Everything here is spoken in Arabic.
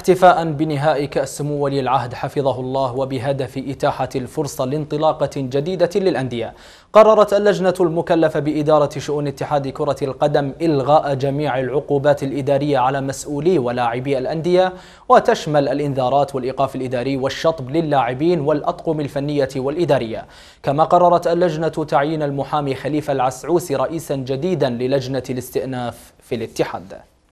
احتفاء بنهاء كأس سمو ولي العهد حفظه الله وبهدف إتاحة الفرصة لانطلاقة جديدة للأندية قررت اللجنة المكلفة بإدارة شؤون اتحاد كرة القدم إلغاء جميع العقوبات الإدارية على مسؤولي ولاعبي الأندية وتشمل الإنذارات والإيقاف الإداري والشطب للاعبين والأطقم الفنية والإدارية كما قررت اللجنة تعيين المحامي خليفة العسعوسي رئيسا جديدا للجنة الاستئناف في الاتحاد